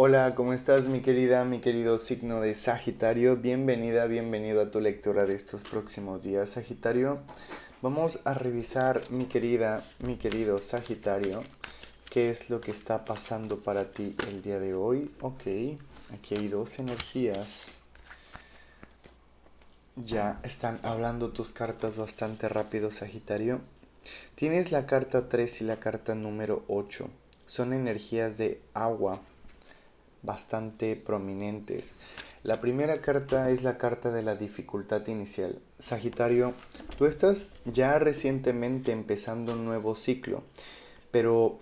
Hola, ¿cómo estás mi querida, mi querido signo de Sagitario? Bienvenida, bienvenido a tu lectura de estos próximos días, Sagitario. Vamos a revisar, mi querida, mi querido Sagitario, qué es lo que está pasando para ti el día de hoy. Ok, aquí hay dos energías. Ya están hablando tus cartas bastante rápido, Sagitario. Tienes la carta 3 y la carta número 8. Son energías de agua bastante prominentes. La primera carta es la carta de la dificultad inicial. Sagitario, tú estás ya recientemente empezando un nuevo ciclo, pero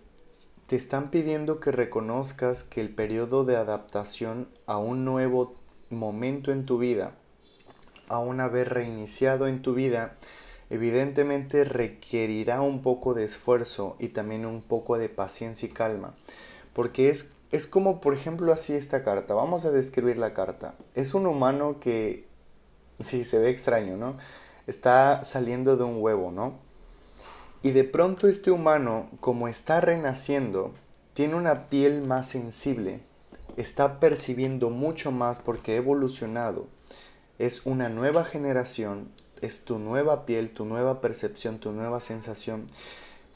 te están pidiendo que reconozcas que el periodo de adaptación a un nuevo momento en tu vida, a una vez reiniciado en tu vida, evidentemente requerirá un poco de esfuerzo y también un poco de paciencia y calma. Porque es, es como, por ejemplo, así esta carta. Vamos a describir la carta. Es un humano que, sí, se ve extraño, ¿no? Está saliendo de un huevo, ¿no? Y de pronto este humano, como está renaciendo, tiene una piel más sensible, está percibiendo mucho más porque ha evolucionado. Es una nueva generación, es tu nueva piel, tu nueva percepción, tu nueva sensación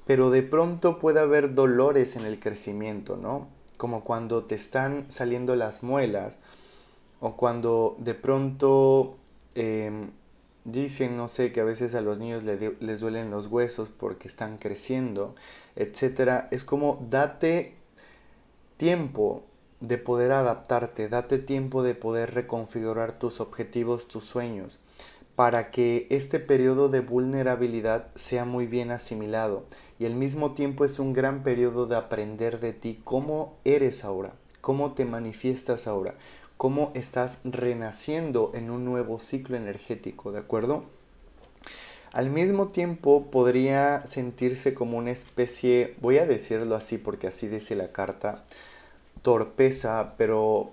pero de pronto puede haber dolores en el crecimiento, ¿no? Como cuando te están saliendo las muelas o cuando de pronto em, dicen, no sé, que a veces a los niños les duelen los huesos porque están creciendo, etc. Es como date tiempo de poder adaptarte, date tiempo de poder reconfigurar tus objetivos, tus sueños para que este periodo de vulnerabilidad sea muy bien asimilado y al mismo tiempo es un gran periodo de aprender de ti cómo eres ahora, cómo te manifiestas ahora, cómo estás renaciendo en un nuevo ciclo energético, ¿de acuerdo? Al mismo tiempo podría sentirse como una especie, voy a decirlo así porque así dice la carta, torpeza, pero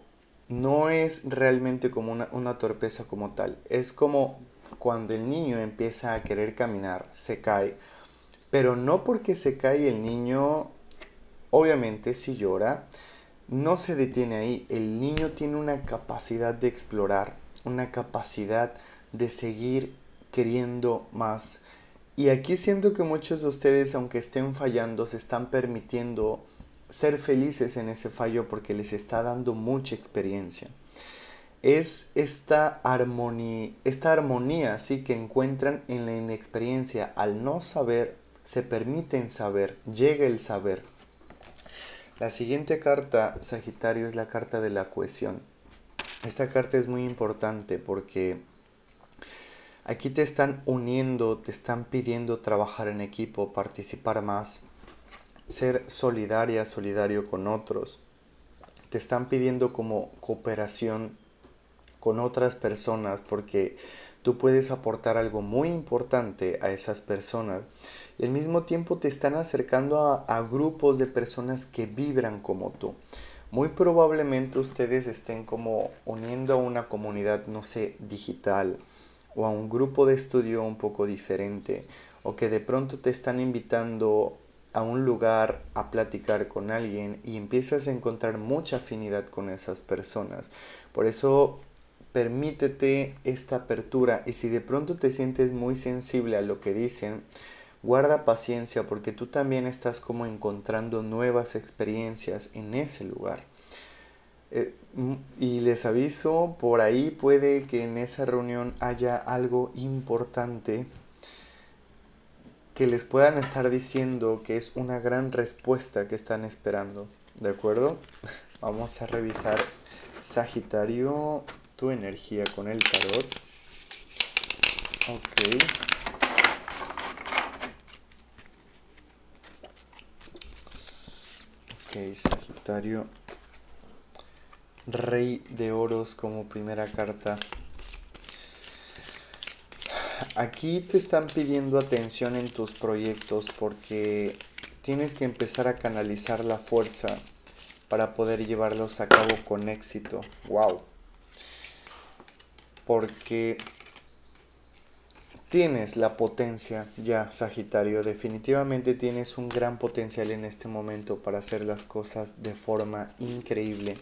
no es realmente como una, una torpeza como tal, es como cuando el niño empieza a querer caminar, se cae. Pero no porque se cae el niño, obviamente si llora, no se detiene ahí. El niño tiene una capacidad de explorar, una capacidad de seguir queriendo más. Y aquí siento que muchos de ustedes, aunque estén fallando, se están permitiendo ser felices en ese fallo porque les está dando mucha experiencia es esta armonía, esta armonía que encuentran en la inexperiencia. Al no saber, se permiten saber, llega el saber. La siguiente carta, Sagitario, es la carta de la cohesión. Esta carta es muy importante porque aquí te están uniendo, te están pidiendo trabajar en equipo, participar más, ser solidaria, solidario con otros. Te están pidiendo como cooperación con otras personas porque tú puedes aportar algo muy importante a esas personas y al mismo tiempo te están acercando a, grupos de personas que vibran como tú. Muy probablemente ustedes estén como uniendo a una comunidad, no sé, digital o a un grupo de estudio un poco diferente o que de pronto te están invitando a un lugar a platicar con alguien y empiezas a encontrar mucha afinidad con esas personas. Por eso permítete esta apertura y si de pronto te sientes muy sensible a lo que dicen, guarda paciencia porque tú también estás como encontrando nuevas experiencias en ese lugar. Eh, mm, y les aviso, por ahí puede que en esa reunión haya algo importante que les puedan estar diciendo que es una gran respuesta que están esperando. ¿De acuerdo? Vamos a revisar Sagitario tu energía con el tarot. Ok. Ok, Sagitario. Rey de Oros como primera carta. Aquí te están pidiendo atención en tus proyectos porque tienes que empezar a canalizar la fuerza para poder llevarlos a cabo con éxito. ¡Wow! porque tienes la potencia ya, Sagitario. Definitivamente tienes un gran potencial en este momento para hacer las cosas de forma increíble.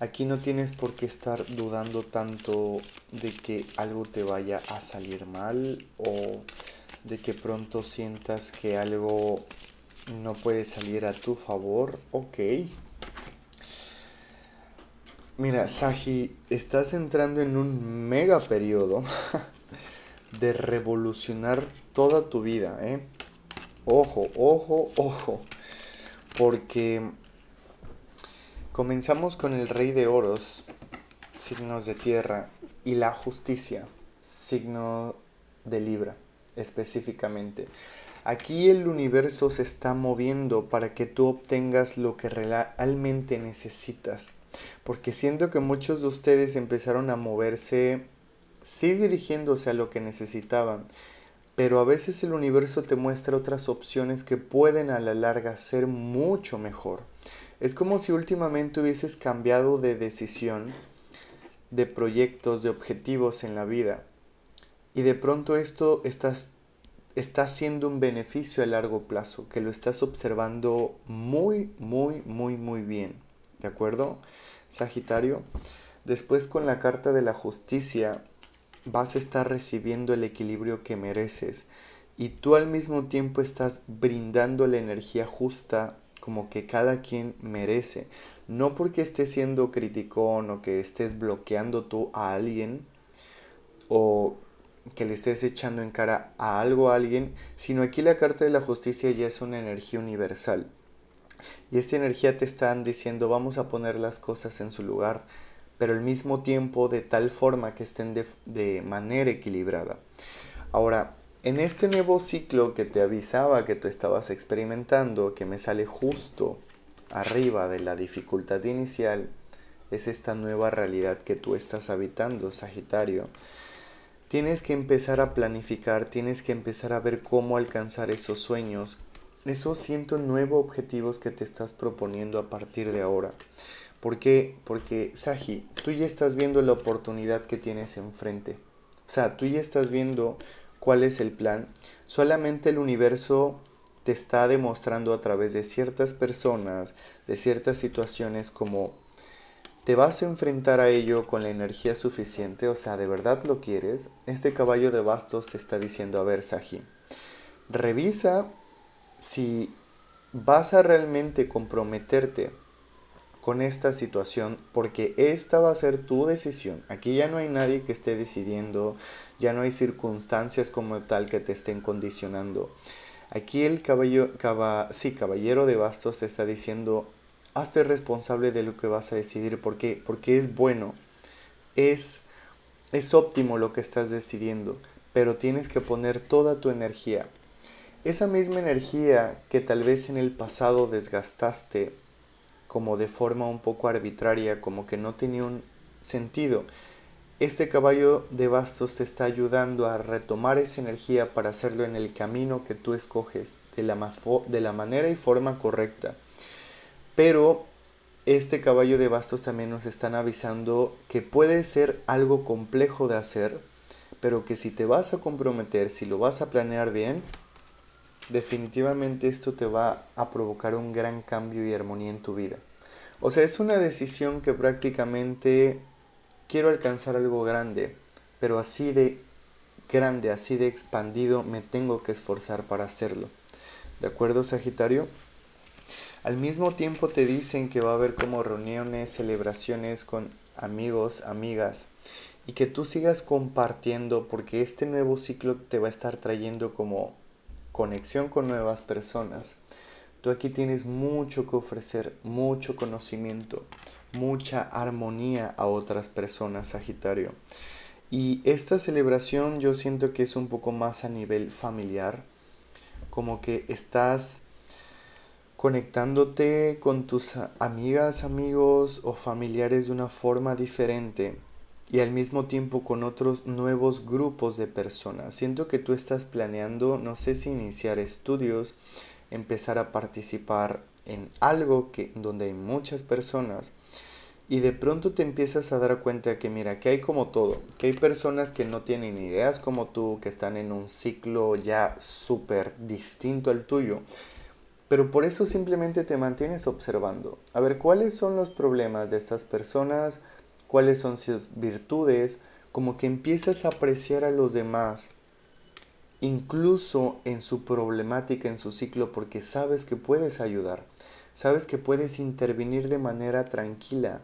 Aquí no tienes por qué estar dudando tanto de que algo te vaya a salir mal o de que pronto sientas que algo no puede salir a tu favor. Ok, Mira, Saji, estás entrando en un mega periodo de revolucionar toda tu vida, ¿eh? Ojo, ojo, ojo. Porque comenzamos con el Rey de Oros, signos de tierra, y la justicia, signo de Libra, específicamente. Aquí el universo se está moviendo para que tú obtengas lo que realmente necesitas porque siento que muchos de ustedes empezaron a moverse, sí dirigiéndose a lo que necesitaban, pero a veces el universo te muestra otras opciones que pueden a la larga ser mucho mejor. Es como si últimamente hubieses cambiado de decisión, de proyectos, de objetivos en la vida, y de pronto esto estás está siendo un beneficio a largo plazo, que lo estás observando muy, muy, muy, muy bien. ¿De acuerdo? Sagitario. Después con la carta de la justicia vas a estar recibiendo el equilibrio que mereces y tú al mismo tiempo estás brindando la energía justa como que cada quien merece. No porque estés siendo criticón o que estés bloqueando tú a alguien o que le estés echando en cara a algo a alguien, sino aquí la carta de la justicia ya es una energía universal y esta energía te están diciendo vamos a poner las cosas en su lugar, pero al mismo tiempo de tal forma que estén de, manera equilibrada. Ahora, en este nuevo ciclo que te avisaba que tú estabas experimentando, que me sale justo arriba de la dificultad inicial, es esta nueva realidad que tú estás habitando, Sagitario. Tienes que empezar a planificar, tienes que empezar a ver cómo alcanzar esos sueños, esos 109 objetivos que te estás proponiendo a partir de ahora. ¿Por qué? Porque, Saji, tú ya estás viendo la oportunidad que tienes enfrente. O sea, tú ya estás viendo cuál es el plan. Solamente el universo te está demostrando a través de ciertas personas, de ciertas situaciones, como te vas a enfrentar a ello con la energía suficiente, o sea, de verdad lo quieres. Este caballo de bastos te está diciendo, a ver, Saji, revisa si vas a realmente comprometerte con esta situación porque esta va a ser tu decisión. Aquí ya no hay nadie que esté decidiendo, ya no hay circunstancias como tal que te estén condicionando. Aquí el caballo, caballero de bastos te está diciendo, hazte responsable de lo que vas a decidir. porque Porque es bueno, es, es óptimo lo que estás decidiendo, pero tienes que poner toda tu energía, esa misma energía que tal vez en el pasado desgastaste como de forma un poco arbitraria, como que no tenía un sentido, este caballo de bastos te está ayudando a retomar esa energía para hacerlo en el camino que tú escoges, de la, de la manera y forma correcta. Pero este caballo de bastos también nos están avisando que puede ser algo complejo de hacer, pero que si te vas a comprometer, si lo vas a planear bien, definitivamente esto te va a provocar un gran cambio y armonía en tu vida. O sea, es una decisión que prácticamente quiero alcanzar algo grande, pero así de grande, así de expandido, me tengo que esforzar para hacerlo. ¿De acuerdo, Sagitario? Al mismo tiempo te dicen que va a haber como reuniones, celebraciones con amigos, amigas, y que tú sigas compartiendo porque este nuevo ciclo te va a estar trayendo como conexión con nuevas personas. Tú aquí tienes mucho que ofrecer, mucho conocimiento, mucha armonía a otras personas, Sagitario. Y esta celebración yo siento que es un poco más a nivel familiar, como que estás conectándote con tus amigas, amigos o familiares de una forma diferente y al mismo tiempo con otros nuevos grupos de personas. Siento que tú estás planeando, no sé si iniciar estudios, empezar a participar en algo que, donde hay muchas personas y de pronto te empiezas a dar cuenta que mira, que hay como todo, que hay personas que no tienen ideas como tú, que están en un ciclo ya súper distinto al tuyo. Pero por eso simplemente te mantienes observando. A ver, ¿cuáles son los problemas de estas personas? cuáles son sus virtudes, como que empiezas a apreciar a los demás, incluso en su problemática, en su ciclo, porque sabes que puedes ayudar, sabes que puedes intervenir de manera tranquila,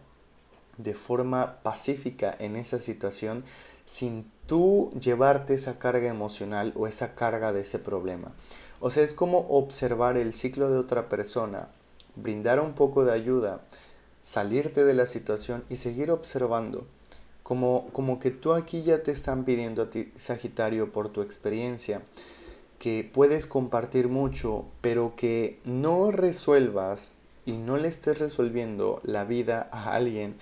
de forma pacífica en esa situación, sin tú llevarte esa carga emocional o esa carga de ese problema. O sea, es como observar el ciclo de otra persona, brindar un poco de ayuda, salirte de la situación y seguir observando, como, como que tú aquí ya te están pidiendo a ti, Sagitario, por tu experiencia, que puedes compartir mucho, pero que no resuelvas y no le estés resolviendo la vida a alguien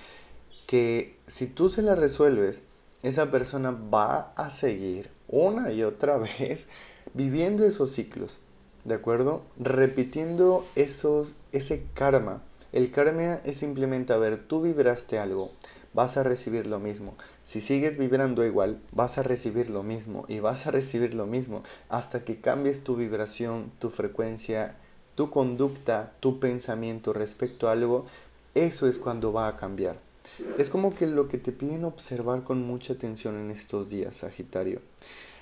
que si tú se la resuelves, esa persona va a seguir una y otra vez viviendo esos ciclos, ¿de acuerdo? Repitiendo esos, ese karma el karma es simplemente, a ver, tú vibraste algo, vas a recibir lo mismo. Si sigues vibrando igual, vas a recibir lo mismo y vas a recibir lo mismo hasta que cambies tu vibración, tu frecuencia, tu conducta, tu pensamiento respecto a algo. Eso es cuando va a cambiar. Es como que lo que te piden observar con mucha atención en estos días, Sagitario.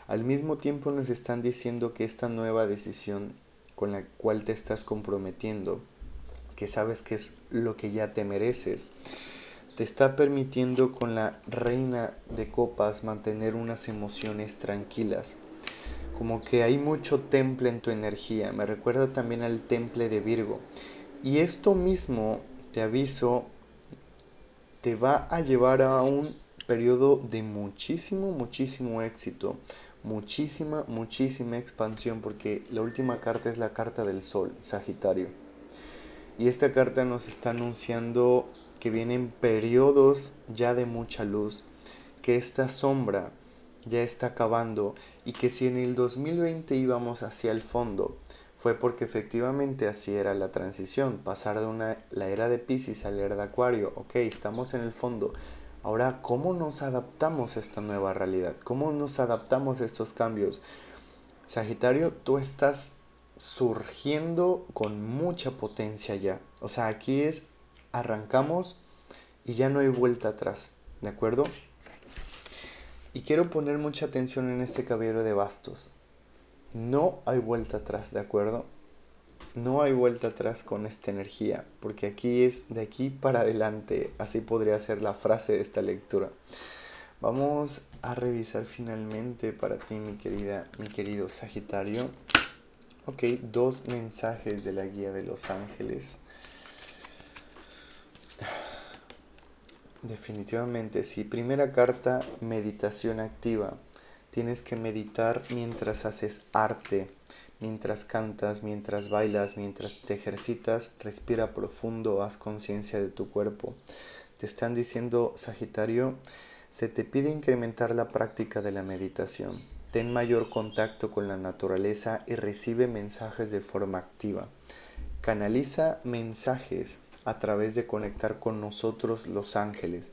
Al mismo tiempo nos están diciendo que esta nueva decisión con la cual te estás comprometiendo que sabes que es lo que ya te mereces. Te está permitiendo con la reina de copas mantener unas emociones tranquilas. Como que hay mucho temple en tu energía. Me recuerda también al temple de Virgo. Y esto mismo, te aviso, te va a llevar a un periodo de muchísimo, muchísimo éxito muchísima, muchísima expansión porque la última carta es la carta del Sol, Sagitario. Y esta carta nos está anunciando que vienen periodos ya de mucha luz, que esta sombra ya está acabando y que si en el 2020 íbamos hacia el fondo, fue porque efectivamente así era la transición, pasar de una, la era de Pisces a la era de Acuario, ok, estamos en el fondo. Ahora, ¿cómo nos adaptamos a esta nueva realidad? ¿Cómo nos adaptamos a estos cambios? Sagitario, tú estás surgiendo con mucha potencia ya. O sea, aquí es arrancamos y ya no hay vuelta atrás, ¿de acuerdo? Y quiero poner mucha atención en este caballero de bastos. No hay vuelta atrás, ¿de acuerdo? No hay vuelta atrás con esta energía, porque aquí es de aquí para adelante, así podría ser la frase de esta lectura. Vamos a revisar finalmente para ti, mi querida, mi querido Sagitario. Ok, dos mensajes de la guía de los ángeles. Definitivamente, sí. Primera carta, meditación activa. Tienes que meditar mientras haces arte, mientras cantas, mientras bailas, mientras te ejercitas, respira profundo, haz conciencia de tu cuerpo. Te están diciendo, Sagitario, se te pide incrementar la práctica de la meditación ten mayor contacto con la naturaleza y recibe mensajes de forma activa. Canaliza mensajes a través de conectar con nosotros los ángeles.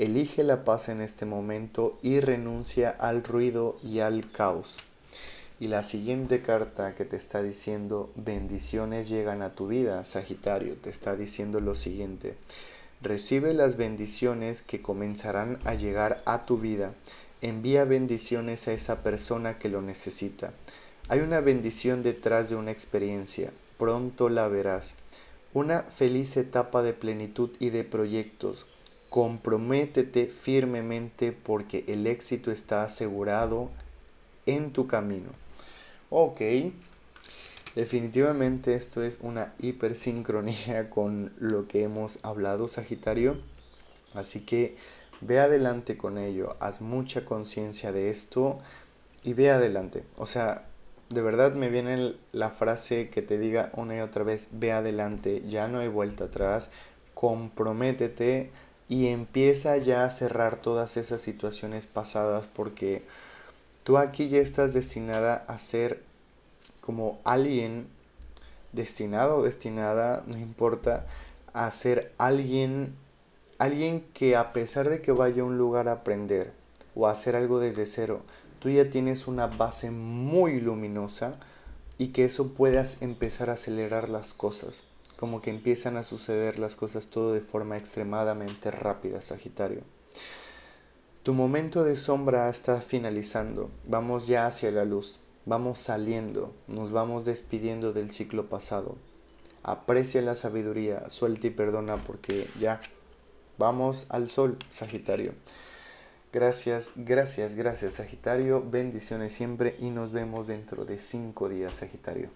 Elige la paz en este momento y renuncia al ruido y al caos. Y la siguiente carta que te está diciendo bendiciones llegan a tu vida, Sagitario, te está diciendo lo siguiente. Recibe las bendiciones que comenzarán a llegar a tu vida envía bendiciones a esa persona que lo necesita. Hay una bendición detrás de una experiencia, pronto la verás. Una feliz etapa de plenitud y de proyectos. Comprométete firmemente porque el éxito está asegurado en tu camino. Ok, definitivamente esto es una hipersincronía con lo que hemos hablado, Sagitario. Así que Ve adelante con ello, haz mucha conciencia de esto y ve adelante. O sea, de verdad me viene la frase que te diga una y otra vez, ve adelante, ya no hay vuelta atrás, comprométete y empieza ya a cerrar todas esas situaciones pasadas porque tú aquí ya estás destinada a ser como alguien destinado o destinada, no importa, a ser alguien Alguien que a pesar de que vaya a un lugar a aprender o a hacer algo desde cero, tú ya tienes una base muy luminosa y que eso puedas empezar a acelerar las cosas, como que empiezan a suceder las cosas todo de forma extremadamente rápida, Sagitario. Tu momento de sombra está finalizando, vamos ya hacia la luz, vamos saliendo, nos vamos despidiendo del ciclo pasado. Aprecia la sabiduría, suelta y perdona porque ya Vamos al sol, Sagitario. Gracias, gracias, gracias, Sagitario. Bendiciones siempre y nos vemos dentro de cinco días, Sagitario.